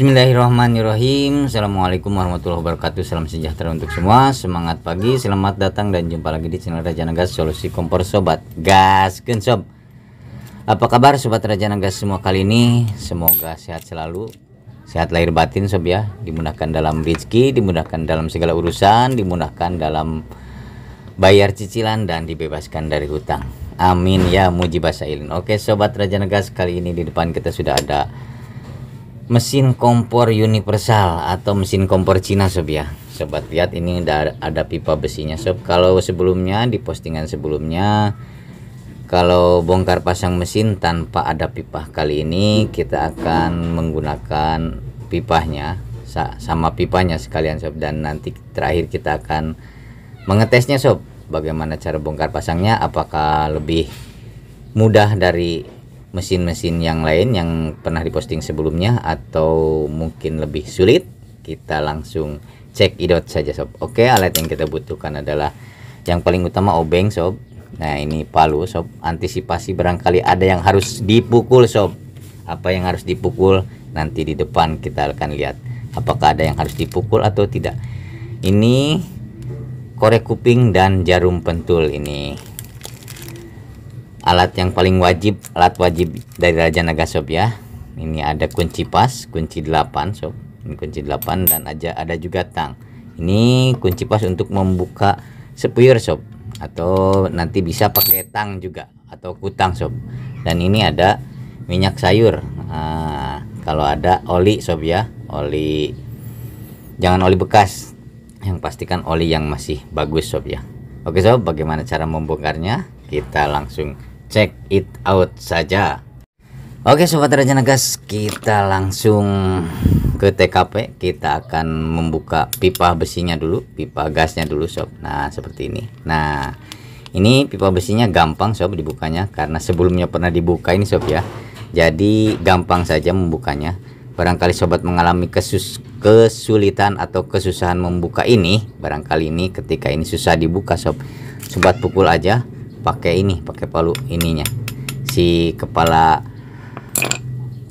Bismillahirrahmanirrahim Assalamualaikum warahmatullahi wabarakatuh Salam sejahtera untuk semua Semangat pagi, selamat datang dan jumpa lagi di channel Raja Nagas Solusi Kompor Sobat Gas Gensob Apa kabar Sobat Raja Nagas semua kali ini Semoga sehat selalu Sehat lahir batin Sob ya Dimudahkan dalam rezeki, dimudahkan dalam segala urusan Dimudahkan dalam bayar cicilan dan dibebaskan dari hutang Amin ya mujibah sa'ilin Oke Sobat Raja Nagas kali ini di depan kita sudah ada mesin kompor universal atau mesin kompor Cina sob ya sobat lihat ini ada, ada pipa besinya sob kalau sebelumnya di postingan sebelumnya kalau bongkar pasang mesin tanpa ada pipa kali ini kita akan menggunakan pipanya sama pipanya sekalian sob dan nanti terakhir kita akan mengetesnya sob bagaimana cara bongkar pasangnya apakah lebih mudah dari mesin-mesin yang lain yang pernah diposting sebelumnya atau mungkin lebih sulit kita langsung cek idot saja sob oke alat yang kita butuhkan adalah yang paling utama obeng sob nah ini palu sob antisipasi barangkali ada yang harus dipukul sob apa yang harus dipukul nanti di depan kita akan lihat apakah ada yang harus dipukul atau tidak ini korek kuping dan jarum pentul ini alat yang paling wajib alat wajib dari Raja Naga Sob ya ini ada kunci pas kunci 8 Sob ini kunci 8 dan aja ada juga tang ini kunci pas untuk membuka sepuyur Sob atau nanti bisa pakai tang juga atau kutang Sob dan ini ada minyak sayur nah, kalau ada oli Sob ya oli jangan oli bekas yang pastikan oli yang masih bagus Sob ya Oke Sob bagaimana cara membongkarnya kita langsung check it out saja Oke sobat Raja Nagas kita langsung ke TKP kita akan membuka pipa besinya dulu pipa gasnya dulu sob nah seperti ini nah ini pipa besinya gampang sob dibukanya karena sebelumnya pernah dibuka ini sob ya jadi gampang saja membukanya barangkali sobat mengalami kesus kesulitan atau kesusahan membuka ini barangkali ini ketika ini susah dibuka sob sobat pukul aja pakai ini pakai palu ininya si kepala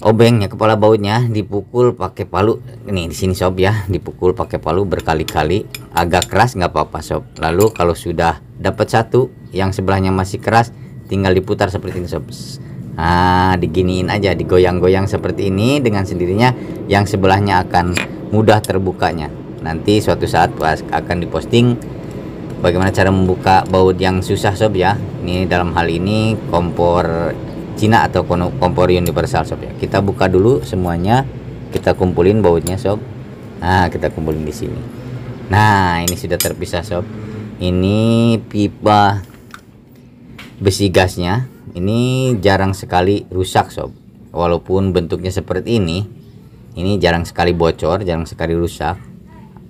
obengnya kepala bautnya dipukul pakai palu ini di sini sob ya dipukul pakai palu berkali-kali agak keras nggak apa-apa sob lalu kalau sudah dapat satu yang sebelahnya masih keras tinggal diputar seperti ini sob nah diginiin aja digoyang-goyang seperti ini dengan sendirinya yang sebelahnya akan mudah terbukanya nanti suatu saat akan diposting bagaimana cara membuka baut yang susah sob ya ini dalam hal ini kompor Cina atau kompor universal sob ya kita buka dulu semuanya kita kumpulin bautnya sob nah kita kumpulin di sini nah ini sudah terpisah sob ini pipa besi gasnya ini jarang sekali rusak sob walaupun bentuknya seperti ini ini jarang sekali bocor jarang sekali rusak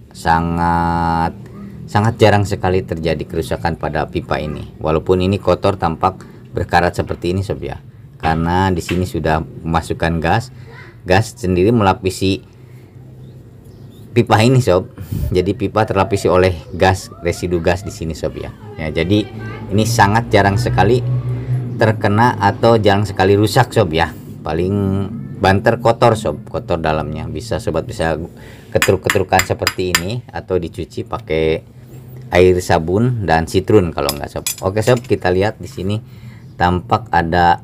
sangat Sangat jarang sekali terjadi kerusakan pada pipa ini. Walaupun ini kotor tampak berkarat seperti ini sob ya. Karena di sini sudah memasukkan gas. Gas sendiri melapisi pipa ini sob. Jadi pipa terlapisi oleh gas residu gas di sini sob ya. Ya jadi ini sangat jarang sekali terkena atau jarang sekali rusak sob ya. Paling banter kotor sob kotor dalamnya bisa sobat bisa ketruk-ketrukan seperti ini atau dicuci pakai air sabun dan sitrun kalau nggak sob oke sob kita lihat di sini tampak ada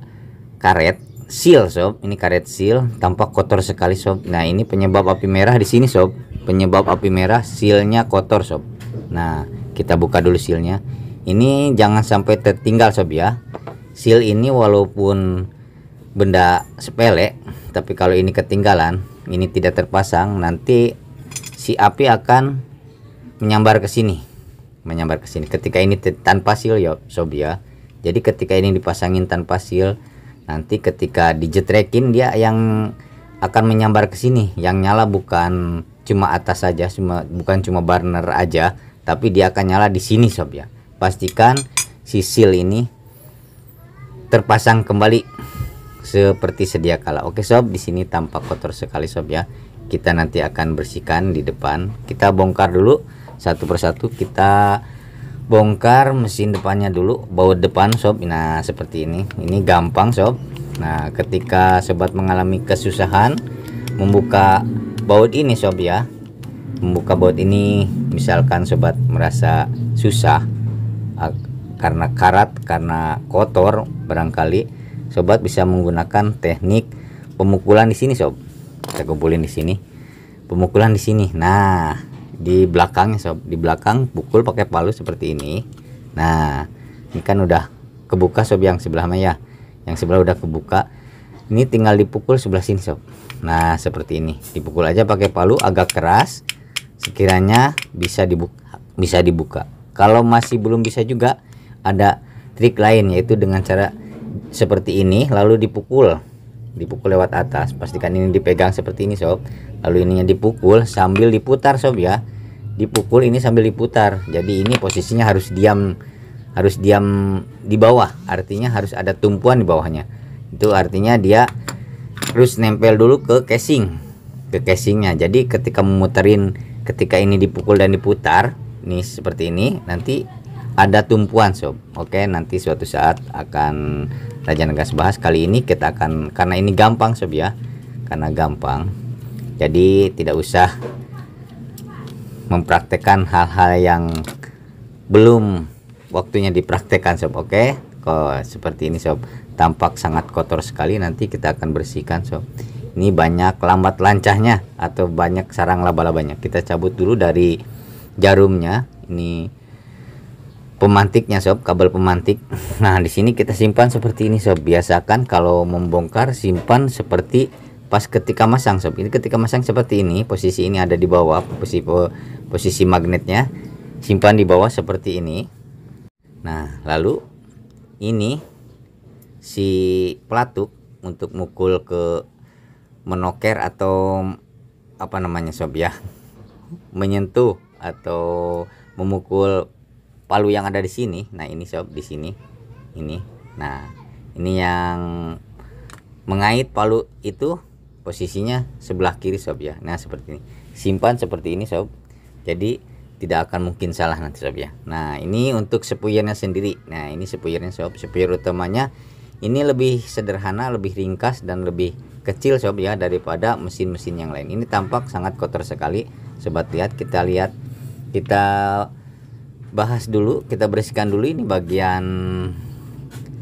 karet seal sob ini karet seal tampak kotor sekali sob nah ini penyebab api merah di sini sob penyebab api merah sealnya kotor sob nah kita buka dulu sealnya ini jangan sampai tertinggal sob ya seal ini walaupun benda sepele tapi kalau ini ketinggalan ini tidak terpasang nanti si api akan menyambar ke sini menyambar ke sini ketika ini tanpa seal ya sob ya jadi ketika ini dipasangin tanpa seal nanti ketika dijetrekin dia yang akan menyambar ke sini yang nyala bukan cuma atas saja cuma bukan cuma burner aja tapi dia akan nyala di sini sob ya pastikan si seal ini terpasang kembali seperti sedia kala oke sob di sini tampak kotor sekali sob ya kita nanti akan bersihkan di depan kita bongkar dulu satu persatu kita bongkar mesin depannya dulu baut depan sob nah seperti ini ini gampang sob nah ketika sobat mengalami kesusahan membuka baut ini sob ya membuka baut ini misalkan sobat merasa susah karena karat karena kotor barangkali sobat bisa menggunakan teknik pemukulan di sini sob kita kumpulin di sini pemukulan di sini nah di belakang sob di belakang pukul pakai palu seperti ini nah ini kan udah kebuka sob yang sebelah ya yang sebelah udah kebuka ini tinggal dipukul sebelah sini sob nah seperti ini dipukul aja pakai palu agak keras sekiranya bisa dibuka bisa dibuka kalau masih belum bisa juga ada trik lain yaitu dengan cara seperti ini lalu dipukul dipukul lewat atas pastikan ini dipegang seperti ini sob lalu ininya dipukul sambil diputar sob ya dipukul ini sambil diputar jadi ini posisinya harus diam harus diam di bawah artinya harus ada tumpuan di bawahnya itu artinya dia harus nempel dulu ke casing ke casingnya jadi ketika memutarin, ketika ini dipukul dan diputar nih seperti ini nanti ada tumpuan sob oke nanti suatu saat akan Raja Negas bahas kali ini kita akan karena ini gampang sob ya karena gampang jadi tidak usah mempraktekkan hal-hal yang belum waktunya dipraktekkan sob oke okay? kok seperti ini sob tampak sangat kotor sekali nanti kita akan bersihkan sob ini banyak lambat lancahnya atau banyak sarang laba-labanya kita cabut dulu dari jarumnya ini pemantiknya sob kabel pemantik nah di sini kita simpan seperti ini sob biasakan kalau membongkar simpan seperti pas ketika masang sob ini ketika masang seperti ini posisi ini ada di bawah posisi posisi magnetnya simpan di bawah seperti ini nah lalu ini si pelatuk untuk mukul ke menoker atau apa namanya sob ya menyentuh atau memukul palu yang ada di sini nah ini sob di sini ini nah ini yang mengait palu itu posisinya sebelah kiri sob ya nah seperti ini simpan seperti ini sob jadi tidak akan mungkin salah nanti sob ya nah ini untuk sepuyernya sendiri nah ini sepuyernya sob sepuyer utamanya ini lebih sederhana lebih ringkas dan lebih kecil sob ya daripada mesin-mesin yang lain ini tampak sangat kotor sekali sobat lihat kita lihat kita bahas dulu kita bersihkan dulu ini bagian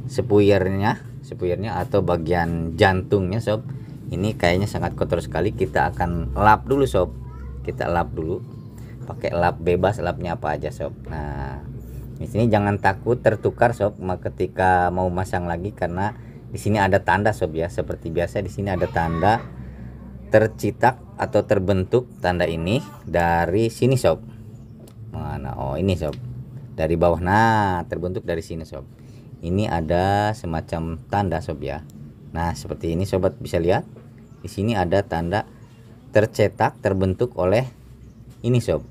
sepuyernya sepuyernya atau bagian jantungnya sob ini kayaknya sangat kotor sekali kita akan lap dulu sob kita lap dulu pakai lap bebas lapnya apa aja sob nah di sini jangan takut tertukar sob ketika mau masang lagi karena di sini ada tanda sob ya seperti biasa di sini ada tanda tercitak atau terbentuk tanda ini dari sini sob mana oh ini sob dari bawah nah terbentuk dari sini sob ini ada semacam tanda sob ya Nah, seperti ini sobat bisa lihat. Di sini ada tanda tercetak terbentuk oleh ini sob,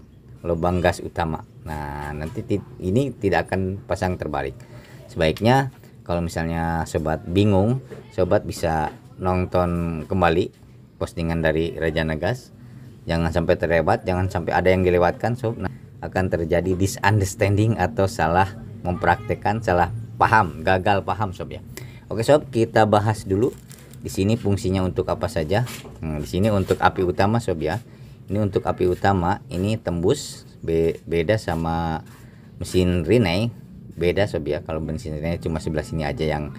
lubang gas utama. Nah, nanti ini tidak akan pasang terbalik. Sebaiknya kalau misalnya sobat bingung, sobat bisa nonton kembali postingan dari Raja Nagas. Jangan sampai terlewat, jangan sampai ada yang dilewatkan sob. Nah, akan terjadi misunderstanding atau salah mempraktekkan, salah paham, gagal paham sob ya. Oke sob, kita bahas dulu di sini fungsinya untuk apa saja. Nah, di sini untuk api utama sob ya. Ini untuk api utama, ini tembus be beda sama mesin Rinnai, beda sob ya. Kalau mesin Rinnai cuma sebelah sini aja yang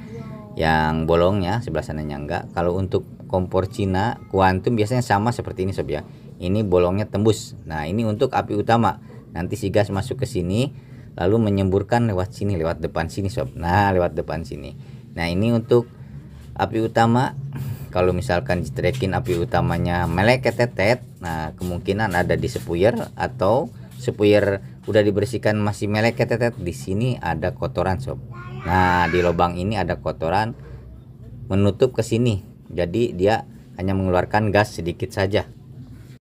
yang bolongnya, sebelah sananya enggak. Kalau untuk kompor Cina, kuantum biasanya sama seperti ini sob ya. Ini bolongnya tembus. Nah, ini untuk api utama. Nanti si gas masuk ke sini lalu menyemburkan lewat sini, lewat depan sini sob. Nah, lewat depan sini nah ini untuk api utama kalau misalkan jitrekin api utamanya melek ya, tetet nah kemungkinan ada di sepuyer atau sepuyer udah dibersihkan masih melek ya, tetet di sini ada kotoran sob nah di lubang ini ada kotoran menutup ke sini jadi dia hanya mengeluarkan gas sedikit saja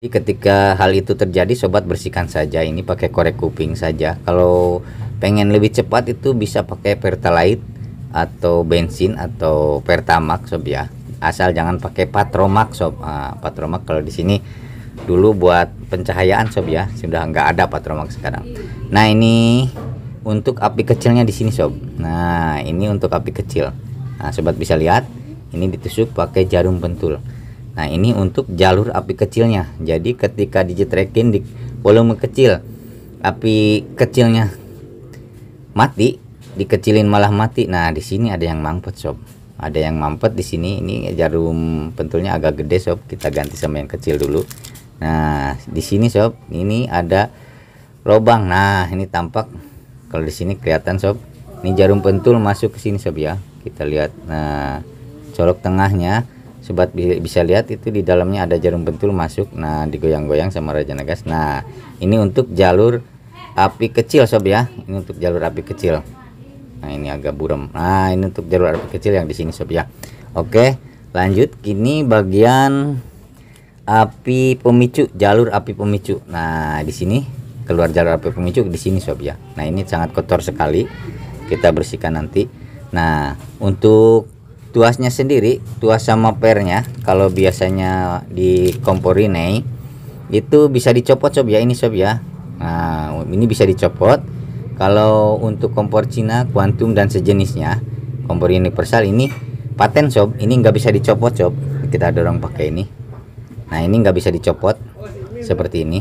jadi ketika hal itu terjadi sobat bersihkan saja ini pakai korek kuping saja kalau pengen lebih cepat itu bisa pakai pertalite atau bensin atau pertamax sob ya asal jangan pakai patromax sob uh, patromax kalau di sini dulu buat pencahayaan sob ya sudah nggak ada patromax sekarang nah ini untuk api kecilnya di sini sob nah ini untuk api kecil nah sobat bisa lihat ini ditusuk pakai jarum pentul nah ini untuk jalur api kecilnya jadi ketika dijetrekin di volume kecil api kecilnya mati dikecilin malah mati. Nah, di sini ada yang mampet, sob. Ada yang mampet di sini. Ini jarum pentulnya agak gede, sob. Kita ganti sama yang kecil dulu. Nah, di sini, sob, ini ada lubang. Nah, ini tampak kalau di sini kelihatan, sob. Ini jarum pentul masuk ke sini, sob ya. Kita lihat. Nah, colok tengahnya sobat bisa lihat itu di dalamnya ada jarum pentul masuk nah digoyang-goyang sama raja nagas nah ini untuk jalur api kecil sob ya ini untuk jalur api kecil nah ini agak buram nah ini untuk jalur api kecil yang di sini sob ya oke lanjut kini bagian api pemicu jalur api pemicu nah di sini keluar jalur api pemicu di sini sob ya nah ini sangat kotor sekali kita bersihkan nanti nah untuk tuasnya sendiri tuas sama pernya kalau biasanya di kompor ini itu bisa dicopot sob ya ini sob ya nah ini bisa dicopot kalau untuk kompor Cina, kuantum dan sejenisnya, kompor universal ini paten sob, ini nggak bisa dicopot sob. Kita dorong pakai ini. Nah ini nggak bisa dicopot seperti ini.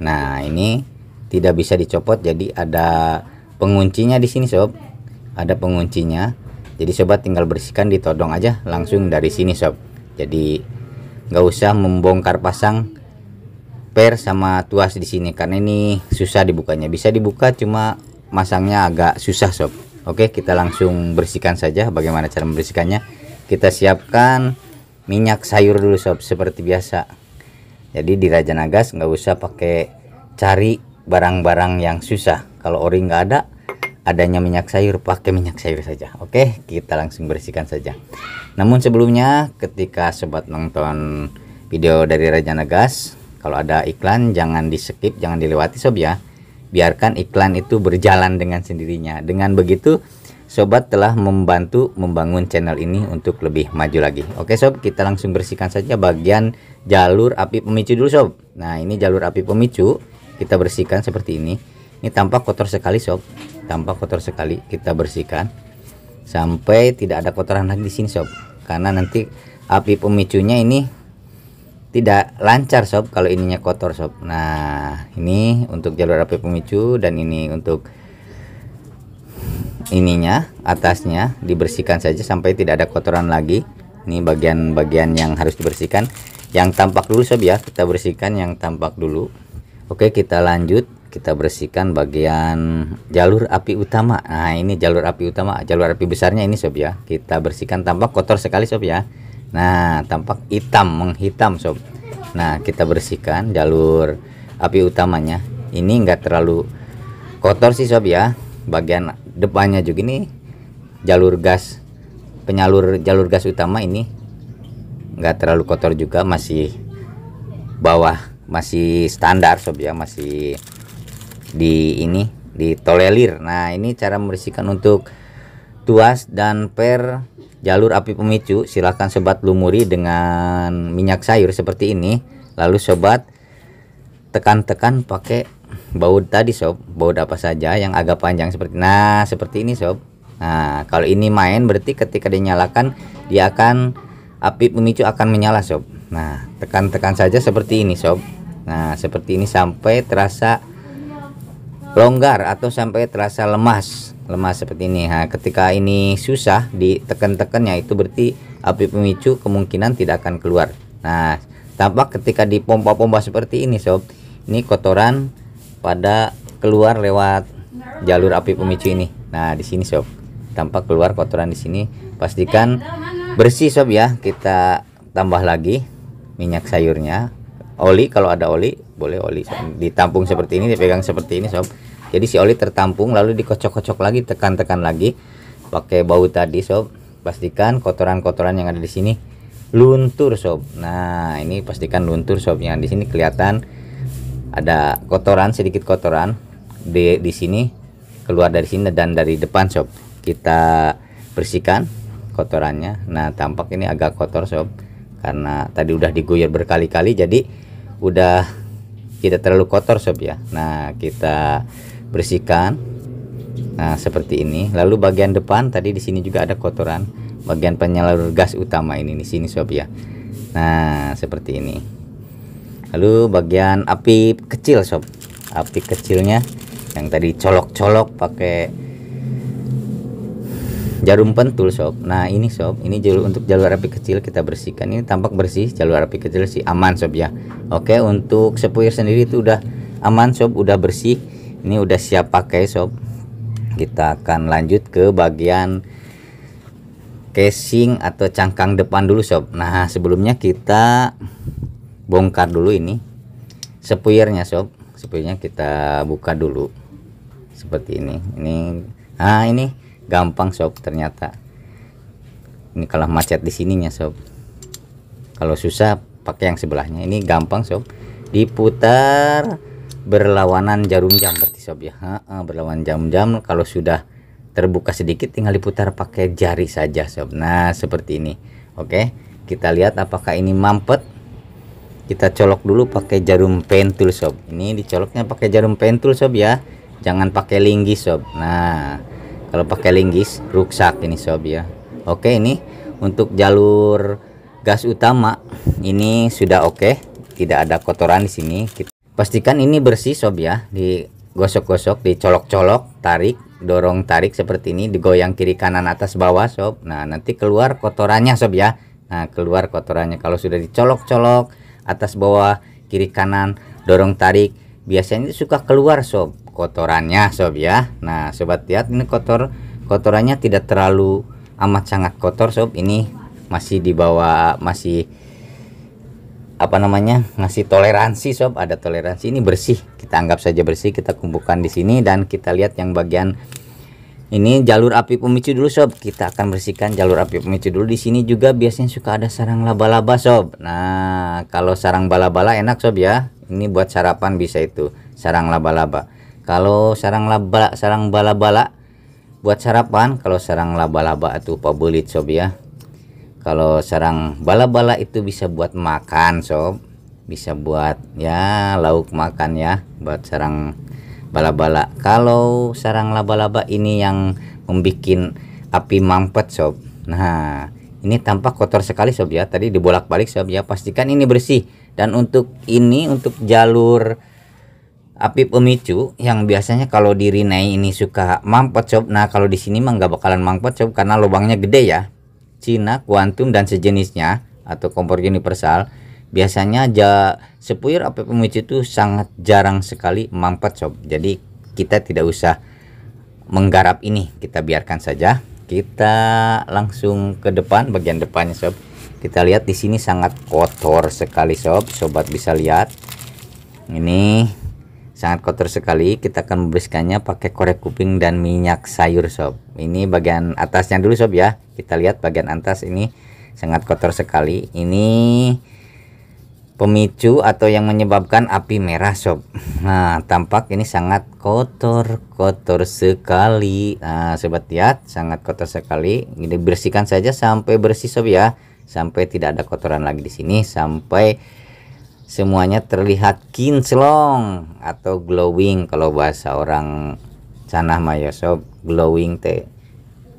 Nah ini tidak bisa dicopot, jadi ada penguncinya di sini sob. Ada penguncinya. Jadi sobat tinggal bersihkan ditodong aja langsung dari sini sob. Jadi nggak usah membongkar pasang spare sama tuas di sini karena ini susah dibukanya bisa dibuka cuma masangnya agak susah sob Oke kita langsung bersihkan saja bagaimana cara membersihkannya kita siapkan minyak sayur dulu sob seperti biasa jadi di Raja Nagas nggak usah pakai cari barang-barang yang susah kalau ori nggak ada adanya minyak sayur pakai minyak sayur saja Oke kita langsung bersihkan saja namun sebelumnya ketika sobat nonton video dari Raja Nagas kalau ada iklan jangan di skip, jangan dilewati sob ya. Biarkan iklan itu berjalan dengan sendirinya. Dengan begitu sobat telah membantu membangun channel ini untuk lebih maju lagi. Oke sob, kita langsung bersihkan saja bagian jalur api pemicu dulu sob. Nah ini jalur api pemicu kita bersihkan seperti ini. Ini tampak kotor sekali sob, tampak kotor sekali kita bersihkan sampai tidak ada kotoran lagi di sini sob. Karena nanti api pemicunya ini tidak lancar sob kalau ininya kotor sob nah ini untuk jalur api pemicu dan ini untuk ininya atasnya dibersihkan saja sampai tidak ada kotoran lagi ini bagian-bagian yang harus dibersihkan yang tampak dulu sob ya kita bersihkan yang tampak dulu oke kita lanjut kita bersihkan bagian jalur api utama nah ini jalur api utama jalur api besarnya ini sob ya kita bersihkan tampak kotor sekali sob ya nah tampak hitam menghitam sob nah kita bersihkan jalur api utamanya ini enggak terlalu kotor sih sob ya bagian depannya juga ini jalur gas penyalur jalur gas utama ini enggak terlalu kotor juga masih bawah masih standar sob ya masih di ini di ditolelir nah ini cara membersihkan untuk tuas dan per jalur api pemicu silahkan sobat lumuri dengan minyak sayur seperti ini lalu sobat tekan-tekan pakai baut tadi sob baut apa saja yang agak panjang seperti nah seperti ini sob nah kalau ini main berarti ketika dinyalakan dia akan api pemicu akan menyala sob nah tekan-tekan saja seperti ini sob nah seperti ini sampai terasa longgar atau sampai terasa lemas lemah seperti ini nah, ketika ini susah ditekan tekannya itu berarti api pemicu kemungkinan tidak akan keluar nah tampak ketika dipompa-pompa seperti ini sob ini kotoran pada keluar lewat jalur api pemicu ini nah di sini sob tampak keluar kotoran di sini pastikan bersih sob ya kita tambah lagi minyak sayurnya oli kalau ada oli boleh oli sob. ditampung seperti ini dipegang seperti ini sob jadi si oli tertampung lalu dikocok-kocok lagi tekan-tekan lagi pakai bau tadi sob pastikan kotoran-kotoran yang ada di sini luntur sob nah ini pastikan luntur sob yang di sini kelihatan ada kotoran sedikit kotoran di di sini keluar dari sini dan dari depan sob kita bersihkan kotorannya nah tampak ini agak kotor sob karena tadi udah diguyur berkali-kali jadi udah kita terlalu kotor sob ya nah kita bersihkan nah seperti ini lalu bagian depan tadi di sini juga ada kotoran bagian penyalur gas utama ini di sini sob ya nah seperti ini lalu bagian api kecil sob api kecilnya yang tadi colok-colok pakai jarum pentul sob nah ini sob ini jalur untuk jalur api kecil kita bersihkan ini tampak bersih jalur api kecil sih aman sob ya oke untuk sepuir sendiri itu udah aman sob udah bersih ini udah siap pakai sob kita akan lanjut ke bagian casing atau cangkang depan dulu sob nah sebelumnya kita bongkar dulu ini sepuyernya sob sepuyernya kita buka dulu seperti ini ini ah ini gampang sob ternyata ini kalau macet di sininya sob kalau susah pakai yang sebelahnya ini gampang sob diputar berlawanan jarum jam berarti sob ya ha, ha, berlawanan jarum jam kalau sudah terbuka sedikit tinggal diputar pakai jari saja sob nah seperti ini oke kita lihat apakah ini mampet kita colok dulu pakai jarum pentul sob ini dicoloknya pakai jarum pentul sob ya jangan pakai linggis sob nah kalau pakai linggis rusak ini sob ya oke ini untuk jalur gas utama ini sudah oke tidak ada kotoran di sini kita pastikan ini bersih sob ya digosok-gosok dicolok-colok tarik dorong tarik seperti ini digoyang kiri kanan atas bawah sob nah nanti keluar kotorannya sob ya nah keluar kotorannya kalau sudah dicolok-colok atas bawah kiri kanan dorong tarik biasanya suka keluar sob kotorannya sob ya nah sobat lihat ini kotor kotorannya tidak terlalu amat sangat kotor sob ini masih dibawa masih apa namanya ngasih toleransi sob ada toleransi ini bersih kita anggap saja bersih kita kumpulkan di sini dan kita lihat yang bagian ini jalur api pemicu dulu sob kita akan bersihkan jalur api pemicu dulu di sini juga biasanya suka ada sarang laba-laba sob nah kalau sarang bala-bala enak sob ya ini buat sarapan bisa itu sarang laba-laba kalau sarang laba sarang bala-bala buat sarapan kalau sarang laba-laba itu pabulit sob ya kalau sarang bala-bala itu bisa buat makan sob bisa buat ya lauk makan ya buat sarang bala-bala kalau sarang laba-laba ini yang membuat api mampet sob nah ini tampak kotor sekali sob ya tadi dibolak-balik sob ya pastikan ini bersih dan untuk ini untuk jalur api pemicu yang biasanya kalau di Rinai ini suka mampet sob nah kalau di sini mah nggak bakalan mampet sob karena lubangnya gede ya Cina, kuantum dan sejenisnya atau kompor universal, biasanya aja sepuir api pemicu itu sangat jarang sekali mampet sob. Jadi kita tidak usah menggarap ini, kita biarkan saja. Kita langsung ke depan bagian depannya sob. Kita lihat di sini sangat kotor sekali sob. Sobat bisa lihat. Ini sangat kotor sekali kita akan membersihkannya pakai korek kuping dan minyak sayur sob ini bagian atasnya dulu sob ya kita lihat bagian atas ini sangat kotor sekali ini pemicu atau yang menyebabkan api merah sob nah tampak ini sangat kotor kotor sekali nah sobat lihat sangat kotor sekali ini bersihkan saja sampai bersih sob ya sampai tidak ada kotoran lagi di sini sampai semuanya terlihat kinclong atau glowing kalau bahasa orang sana Maya sob glowing teh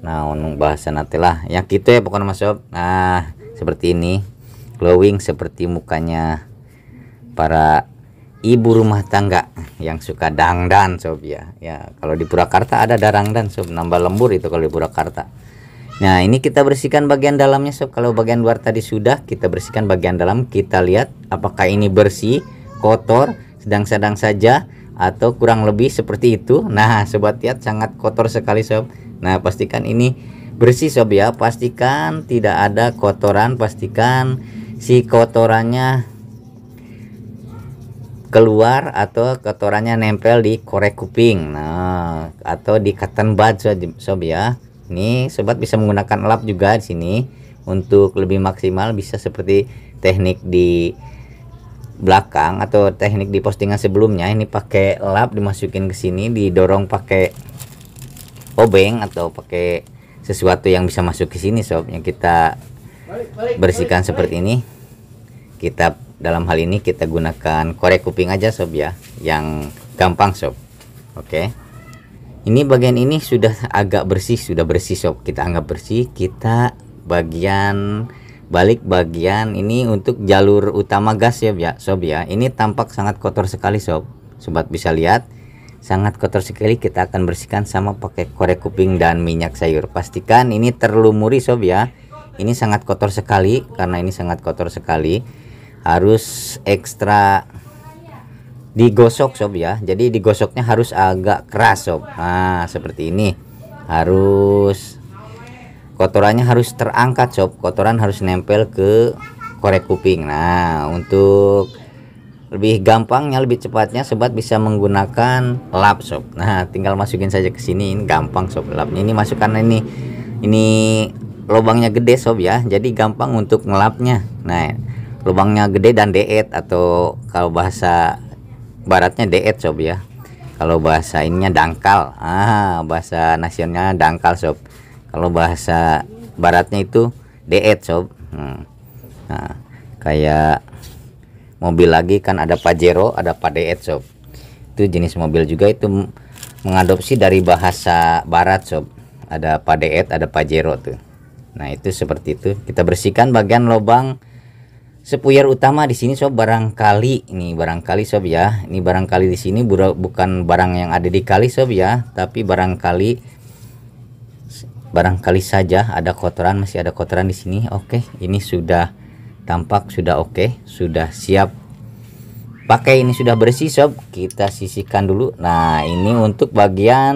nah bahasa nanti lah yang gitu ya pokoknya mas sob nah seperti ini glowing seperti mukanya para ibu rumah tangga yang suka dangdan sob ya ya kalau di Purwakarta ada darangdan sob nambah lembur itu kalau di Purwakarta Nah ini kita bersihkan bagian dalamnya sob Kalau bagian luar tadi sudah kita bersihkan bagian dalam Kita lihat apakah ini bersih, kotor, sedang-sedang saja Atau kurang lebih seperti itu Nah sobat lihat sangat kotor sekali sob Nah pastikan ini bersih sob ya Pastikan tidak ada kotoran Pastikan si kotorannya keluar atau kotorannya nempel di korek kuping nah atau di cotton bud sob, ya ini sobat bisa menggunakan lap juga di sini untuk lebih maksimal bisa seperti teknik di belakang atau teknik di postingan sebelumnya ini pakai lap dimasukin ke sini didorong pakai obeng atau pakai sesuatu yang bisa masuk ke sini sob yang kita bersihkan seperti ini kita dalam hal ini kita gunakan korek kuping aja sob ya yang gampang sob oke okay ini bagian ini sudah agak bersih sudah bersih sob kita anggap bersih kita bagian balik bagian ini untuk jalur utama gas ya sob ya ini tampak sangat kotor sekali sob sobat bisa lihat sangat kotor sekali kita akan bersihkan sama pakai korek kuping dan minyak sayur pastikan ini terlumuri sob ya ini sangat kotor sekali karena ini sangat kotor sekali harus ekstra digosok sob ya jadi digosoknya harus agak keras sob nah seperti ini harus kotorannya harus terangkat sob kotoran harus nempel ke korek kuping nah untuk lebih gampangnya lebih cepatnya sobat bisa menggunakan lap sob nah tinggal masukin saja ke sini ini gampang sob lapnya ini masukkan ini ini lubangnya gede sob ya jadi gampang untuk ngelapnya nah lubangnya gede dan deet atau kalau bahasa baratnya deet sob ya kalau bahasa ininya dangkal ah bahasa nasionalnya dangkal sob kalau bahasa baratnya itu deet sob hmm. nah, kayak mobil lagi kan ada pajero ada padeet sob itu jenis mobil juga itu mengadopsi dari bahasa barat sob ada padeet ada pajero tuh nah itu seperti itu kita bersihkan bagian lubang sepuyer utama di sini sob barangkali ini barangkali sob ya ini barangkali di sini bukan barang yang ada di kali sob ya tapi barangkali barangkali saja ada kotoran masih ada kotoran di sini oke ini sudah tampak sudah oke sudah siap pakai ini sudah bersih sob kita sisihkan dulu nah ini untuk bagian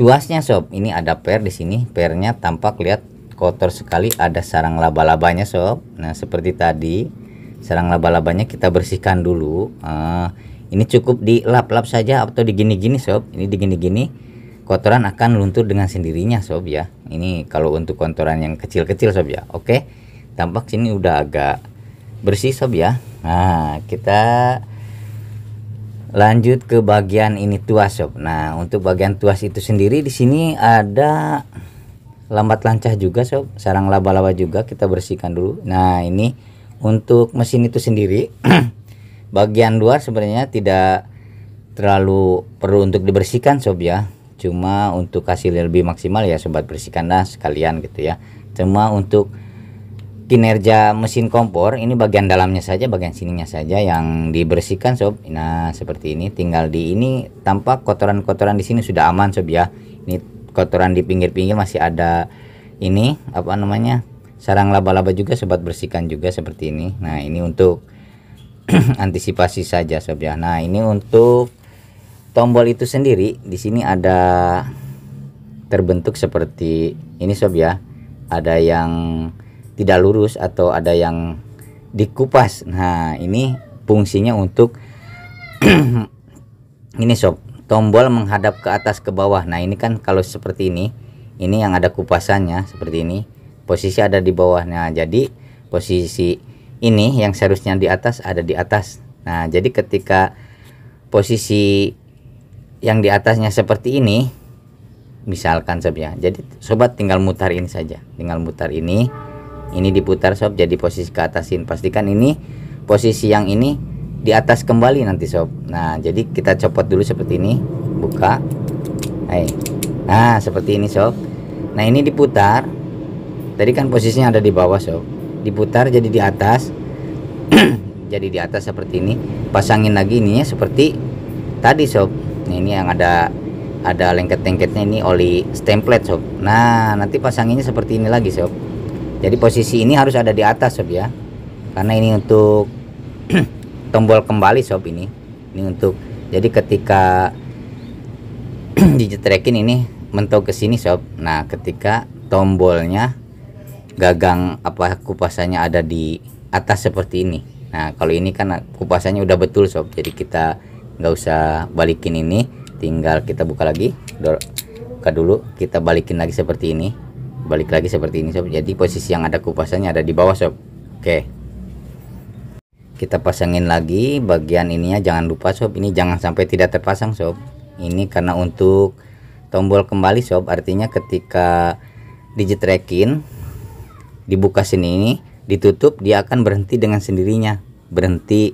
tuasnya sob ini ada per di sini pernya tampak lihat kotor sekali ada sarang laba-labanya sob nah seperti tadi sarang laba-labanya kita bersihkan dulu uh, ini cukup dilap-lap saja atau digini-gini sob ini digini-gini kotoran akan luntur dengan sendirinya sob ya ini kalau untuk kotoran yang kecil-kecil sob ya oke tampak sini udah agak bersih sob ya nah kita lanjut ke bagian ini tuas sob nah untuk bagian tuas itu sendiri di sini ada lambat lancah juga sob sarang laba-laba juga kita bersihkan dulu nah ini untuk mesin itu sendiri bagian luar sebenarnya tidak terlalu perlu untuk dibersihkan sob ya cuma untuk hasil lebih maksimal ya sobat bersihkanlah sekalian gitu ya cuma untuk kinerja mesin kompor ini bagian dalamnya saja bagian sininya saja yang dibersihkan sob nah seperti ini tinggal di ini tampak kotoran-kotoran di sini sudah aman sob ya ini kotoran di pinggir-pinggir masih ada ini apa namanya sarang laba-laba juga sobat bersihkan juga seperti ini nah ini untuk antisipasi saja sob ya nah ini untuk tombol itu sendiri di sini ada terbentuk seperti ini sob ya ada yang tidak lurus atau ada yang dikupas nah ini fungsinya untuk ini sob tombol menghadap ke atas ke bawah nah ini kan kalau seperti ini ini yang ada kupasannya seperti ini posisi ada di bawahnya. jadi posisi ini yang seharusnya di atas ada di atas nah jadi ketika posisi yang di atasnya seperti ini misalkan sob ya jadi sobat tinggal mutar ini saja tinggal mutar ini ini diputar sob jadi posisi ke atasin pastikan ini posisi yang ini di atas kembali nanti sob nah jadi kita copot dulu seperti ini buka Hai. nah seperti ini sob nah ini diputar tadi kan posisinya ada di bawah sob diputar jadi di atas jadi di atas seperti ini pasangin lagi ininya seperti tadi sob nah, ini yang ada ada lengket-lengketnya ini oli stemplet sob nah nanti pasanginnya seperti ini lagi sob jadi posisi ini harus ada di atas sob ya karena ini untuk tombol kembali sob ini ini untuk jadi ketika digit tracking ini mentok ke sini sob nah ketika tombolnya gagang apa kupasannya ada di atas seperti ini nah kalau ini kan kupasannya udah betul sob jadi kita nggak usah balikin ini tinggal kita buka lagi Dor buka dulu kita balikin lagi seperti ini balik lagi seperti ini sob jadi posisi yang ada kupasannya ada di bawah sob oke okay kita pasangin lagi bagian ininya jangan lupa sob ini jangan sampai tidak terpasang sob ini karena untuk tombol kembali sob artinya ketika digit tracking dibuka sini ini ditutup dia akan berhenti dengan sendirinya berhenti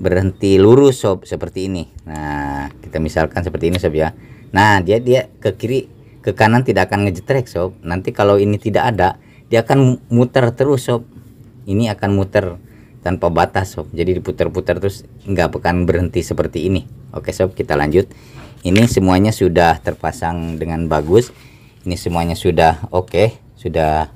berhenti lurus sob seperti ini nah kita misalkan seperti ini sob ya nah dia dia ke kiri ke kanan tidak akan ngejetrek sob nanti kalau ini tidak ada dia akan muter terus sob ini akan muter tanpa batas sob jadi diputar-putar terus nggak pekan berhenti seperti ini oke sob kita lanjut ini semuanya sudah terpasang dengan bagus ini semuanya sudah oke sudah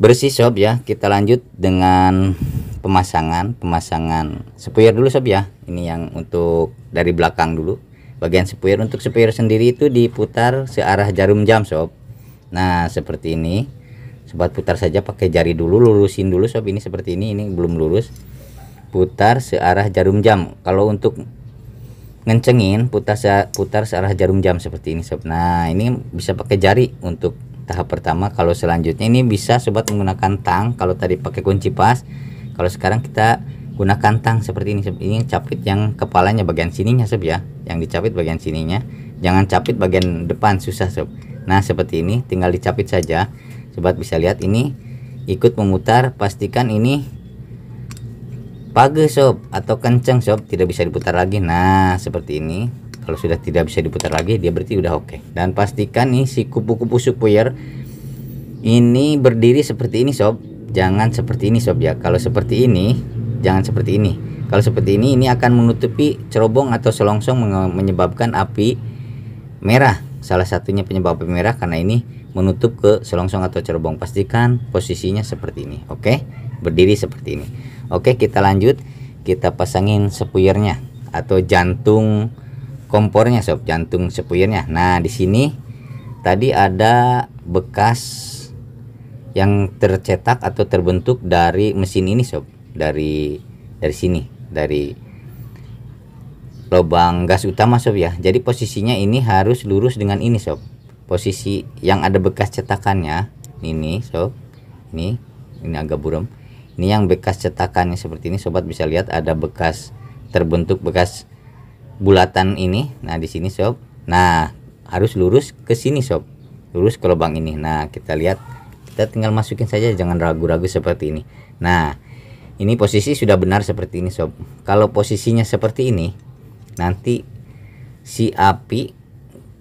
bersih sob ya kita lanjut dengan pemasangan pemasangan sepuyer dulu sob ya ini yang untuk dari belakang dulu bagian sepuyer untuk sepuyer sendiri itu diputar searah jarum jam sob nah seperti ini sobat putar saja pakai jari dulu lurusin dulu sob ini seperti ini ini belum lurus putar searah jarum jam kalau untuk ngencengin putar se putar searah jarum jam seperti ini sob nah ini bisa pakai jari untuk tahap pertama kalau selanjutnya ini bisa sobat menggunakan tang kalau tadi pakai kunci pas kalau sekarang kita gunakan tang seperti ini sob. ini capit yang kepalanya bagian sininya sob ya yang dicapit bagian sininya jangan capit bagian depan susah sob nah seperti ini tinggal dicapit saja sobat bisa lihat ini ikut memutar pastikan ini page sob atau kenceng sob tidak bisa diputar lagi nah seperti ini kalau sudah tidak bisa diputar lagi dia berarti udah oke okay. dan pastikan nih si kupu-kupu supplier ini berdiri seperti ini sob jangan seperti ini sob ya kalau seperti ini jangan seperti ini kalau seperti ini ini akan menutupi cerobong atau selongsong menyebabkan api merah salah satunya penyebab api merah karena ini menutup ke selongsong atau cerobong pastikan posisinya seperti ini oke berdiri seperti ini oke kita lanjut kita pasangin sepuyernya atau jantung kompornya sob jantung sepuyernya nah di sini tadi ada bekas yang tercetak atau terbentuk dari mesin ini sob dari dari sini dari lubang gas utama sob ya jadi posisinya ini harus lurus dengan ini sob posisi yang ada bekas cetakannya ini sob ini ini agak buram ini yang bekas cetakannya seperti ini sobat bisa lihat ada bekas terbentuk bekas bulatan ini nah di sini sob nah harus lurus ke sini sob lurus ke lubang ini nah kita lihat kita tinggal masukin saja jangan ragu-ragu seperti ini nah ini posisi sudah benar seperti ini sob kalau posisinya seperti ini nanti si api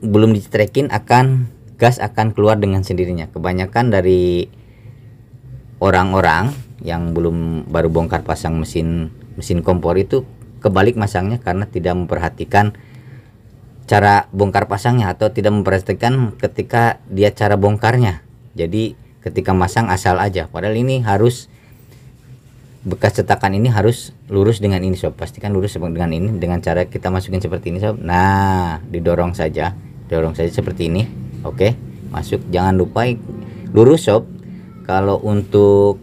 belum dicetrekin akan gas akan keluar dengan sendirinya. Kebanyakan dari orang-orang yang belum baru bongkar pasang mesin mesin kompor itu kebalik masangnya karena tidak memperhatikan cara bongkar pasangnya atau tidak memperhatikan ketika dia cara bongkarnya. Jadi ketika masang asal aja. Padahal ini harus bekas cetakan ini harus lurus dengan ini sob. Pastikan lurus dengan ini dengan cara kita masukin seperti ini sob. Nah, didorong saja dorong saja seperti ini oke masuk jangan lupa lurus sob kalau untuk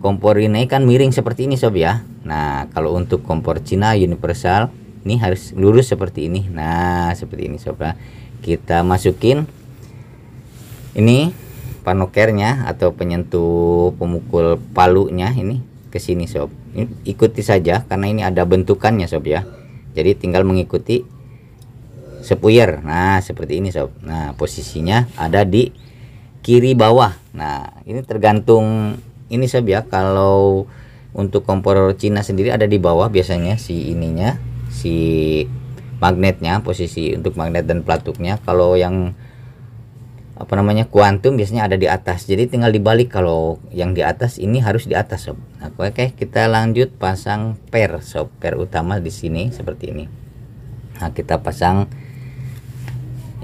kompor ini kan miring seperti ini sob ya nah kalau untuk kompor Cina universal ini harus lurus seperti ini nah seperti ini sob ya kita masukin ini panokernya atau penyentuh pemukul palunya ini ke sini sob ini, ikuti saja karena ini ada bentukannya sob ya jadi tinggal mengikuti sepuyer nah seperti ini sob nah posisinya ada di kiri bawah nah ini tergantung ini sob ya kalau untuk kompor Cina sendiri ada di bawah biasanya si ininya si magnetnya posisi untuk magnet dan pelatuknya kalau yang apa namanya kuantum biasanya ada di atas jadi tinggal dibalik kalau yang di atas ini harus di atas sob nah, oke okay, kita lanjut pasang per sob per utama di sini seperti ini nah kita pasang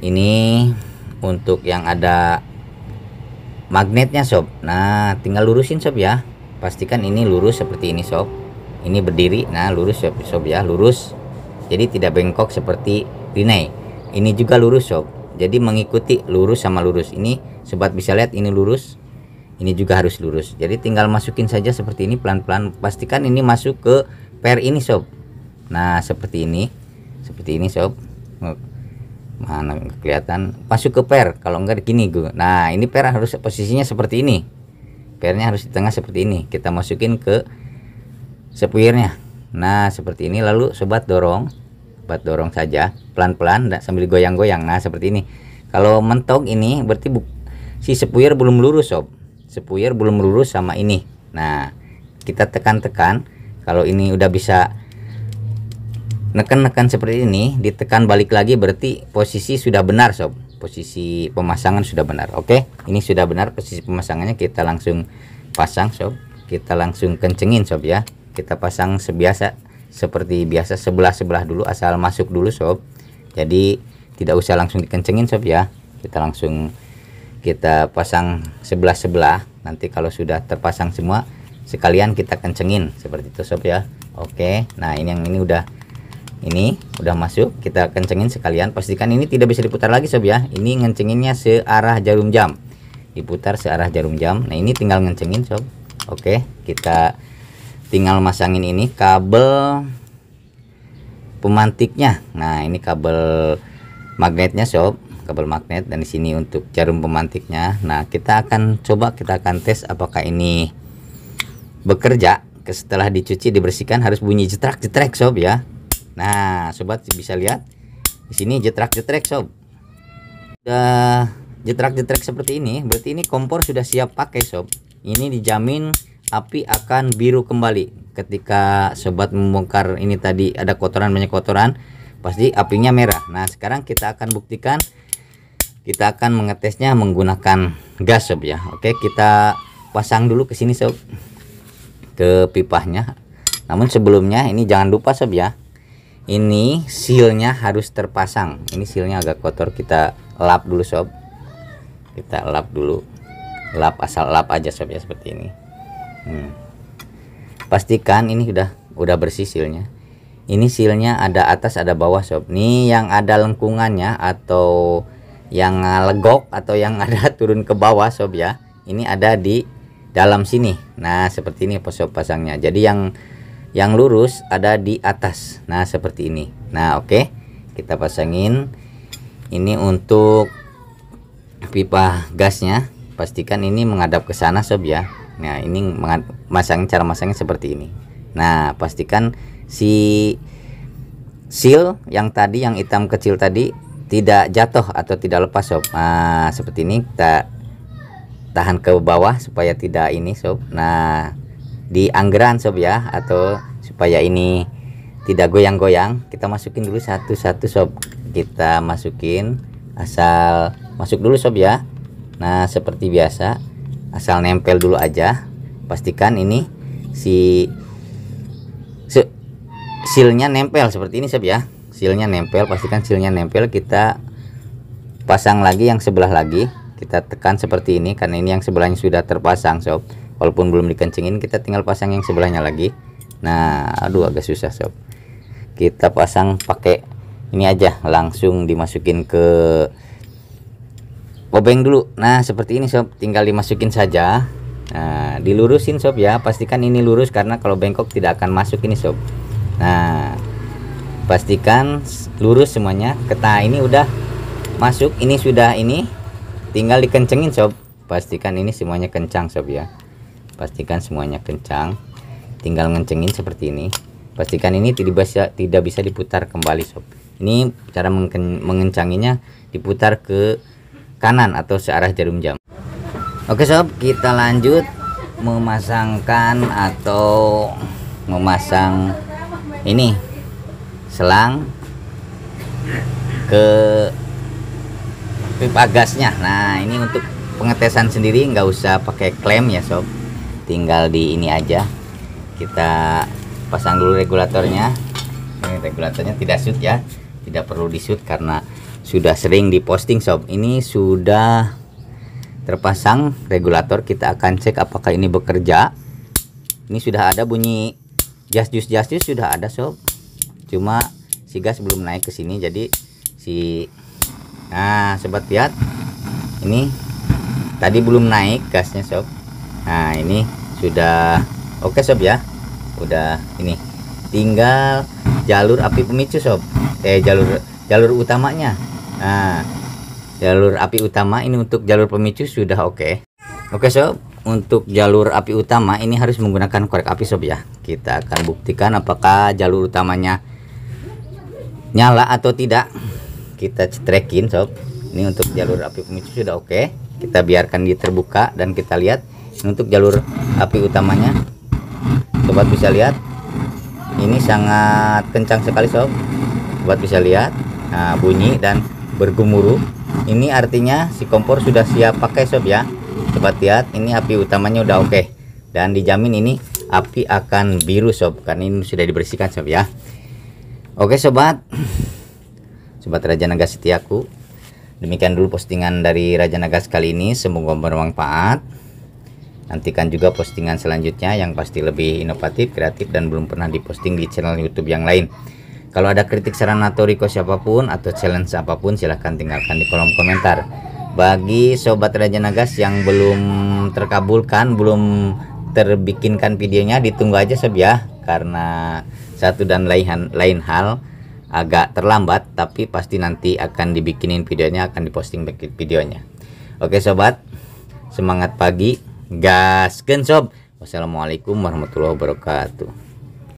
ini untuk yang ada magnetnya sob nah tinggal lurusin sob ya pastikan ini lurus seperti ini sob ini berdiri nah lurus sob, sob ya lurus jadi tidak bengkok seperti rinai ini juga lurus sob jadi mengikuti lurus sama lurus ini sobat bisa lihat ini lurus ini juga harus lurus jadi tinggal masukin saja seperti ini pelan-pelan pastikan ini masuk ke per ini sob nah seperti ini seperti ini sob mana kelihatan masuk ke per kalau enggak gini gue nah ini per harus posisinya seperti ini pernya harus di tengah seperti ini kita masukin ke sepuyernya. nah seperti ini lalu sobat dorong sobat dorong saja pelan-pelan sambil goyang-goyang nah seperti ini kalau mentok ini berarti si sepuyer belum lurus sob Sepuyer belum lurus sama ini nah kita tekan-tekan kalau ini udah bisa Nekan-nekan seperti ini ditekan balik lagi berarti posisi sudah benar sob posisi pemasangan sudah benar oke ini sudah benar posisi pemasangannya kita langsung pasang sob kita langsung kencengin sob ya kita pasang sebiasa seperti biasa sebelah-sebelah dulu asal masuk dulu sob jadi tidak usah langsung dikencengin sob ya kita langsung kita pasang sebelah-sebelah nanti kalau sudah terpasang semua sekalian kita kencengin seperti itu sob ya oke nah ini yang ini udah ini udah masuk kita kencengin sekalian pastikan ini tidak bisa diputar lagi sob ya ini ngencenginnya searah jarum jam diputar searah jarum jam nah ini tinggal ngencengin sob oke kita tinggal masangin ini kabel pemantiknya nah ini kabel magnetnya sob kabel magnet dan di sini untuk jarum pemantiknya nah kita akan coba kita akan tes apakah ini bekerja setelah dicuci dibersihkan harus bunyi jetrak jetrek sob ya Nah, sobat bisa lihat di sini jetrak-jetrek, sob. Udah jetrak-jetrek seperti ini, berarti ini kompor sudah siap pakai, sob. Ini dijamin api akan biru kembali ketika sobat membongkar ini tadi ada kotoran banyak kotoran pasti apinya merah nah sekarang kita akan buktikan kita akan mengetesnya menggunakan gas sob ya oke kita pasang dulu ke sini sob ke pipahnya namun sebelumnya ini jangan lupa sob ya ini sealnya harus terpasang ini sealnya agak kotor kita lap dulu sob kita lap dulu lap asal lap aja sob ya seperti ini hmm. pastikan ini sudah udah bersih sealnya ini sealnya ada atas ada bawah sob nih yang ada lengkungannya atau yang legok atau yang ada turun ke bawah sob ya ini ada di dalam sini nah seperti ini sob pasangnya jadi yang yang lurus ada di atas nah seperti ini nah oke okay. kita pasangin ini untuk pipa gasnya pastikan ini menghadap ke sana sob ya nah ini masang cara masangnya seperti ini nah pastikan si seal yang tadi yang hitam kecil tadi tidak jatuh atau tidak lepas sob nah seperti ini kita tahan ke bawah supaya tidak ini sob nah di anggeran sob ya atau supaya ini tidak goyang-goyang kita masukin dulu satu-satu sob kita masukin asal masuk dulu sob ya nah seperti biasa asal nempel dulu aja pastikan ini si se, silnya nempel seperti ini sob ya silnya nempel pastikan silnya nempel kita pasang lagi yang sebelah lagi kita tekan seperti ini karena ini yang sebelahnya sudah terpasang sob walaupun belum dikencengin kita tinggal pasang yang sebelahnya lagi nah aduh agak susah sob kita pasang pakai ini aja langsung dimasukin ke obeng dulu nah seperti ini sob tinggal dimasukin saja nah dilurusin sob ya pastikan ini lurus karena kalau bengkok tidak akan masuk ini sob nah pastikan lurus semuanya Kita ini udah masuk ini sudah ini tinggal dikencengin sob pastikan ini semuanya kencang sob ya pastikan semuanya kencang tinggal ngencengin seperti ini pastikan ini tidak bisa tidak bisa diputar kembali sob ini cara mengencanginya diputar ke kanan atau searah jarum jam oke sob kita lanjut memasangkan atau memasang ini selang ke pipa gasnya nah ini untuk pengetesan sendiri nggak usah pakai klem ya sob tinggal di ini aja kita pasang dulu regulatornya ini regulatornya tidak shoot ya tidak perlu di shoot karena sudah sering diposting sob ini sudah terpasang regulator kita akan cek apakah ini bekerja ini sudah ada bunyi just just just just sudah ada sob cuma si gas belum naik ke sini jadi si nah sobat lihat ini tadi belum naik gasnya sob nah ini sudah oke okay, sob ya udah ini tinggal jalur api pemicu sob eh jalur jalur utamanya nah jalur api utama ini untuk jalur pemicu sudah oke okay. oke okay, sob untuk jalur api utama ini harus menggunakan korek api sob ya kita akan buktikan apakah jalur utamanya nyala atau tidak kita cetrekin sob ini untuk jalur api pemicu sudah oke okay. kita biarkan dia terbuka dan kita lihat untuk jalur api utamanya sobat bisa lihat ini sangat kencang sekali sob sobat bisa lihat nah, bunyi dan bergemuruh ini artinya si kompor sudah siap pakai sob ya sobat lihat ini api utamanya udah oke okay. dan dijamin ini api akan biru sob karena ini sudah dibersihkan sob ya oke okay, sobat sobat Raja Naga setiaku demikian dulu postingan dari Raja naga kali ini semoga bermanfaat Nantikan juga postingan selanjutnya yang pasti lebih inovatif, kreatif, dan belum pernah diposting di channel YouTube yang lain. Kalau ada kritik, saran, atau request siapapun atau challenge apapun silahkan tinggalkan di kolom komentar. Bagi Sobat Raja Nagas yang belum terkabulkan, belum terbikinkan videonya, ditunggu aja sob ya. Karena satu dan lain, lain hal agak terlambat, tapi pasti nanti akan dibikinin videonya, akan diposting videonya. Oke sobat, semangat pagi, Gas sob. Wassalamualaikum warahmatullahi wabarakatuh.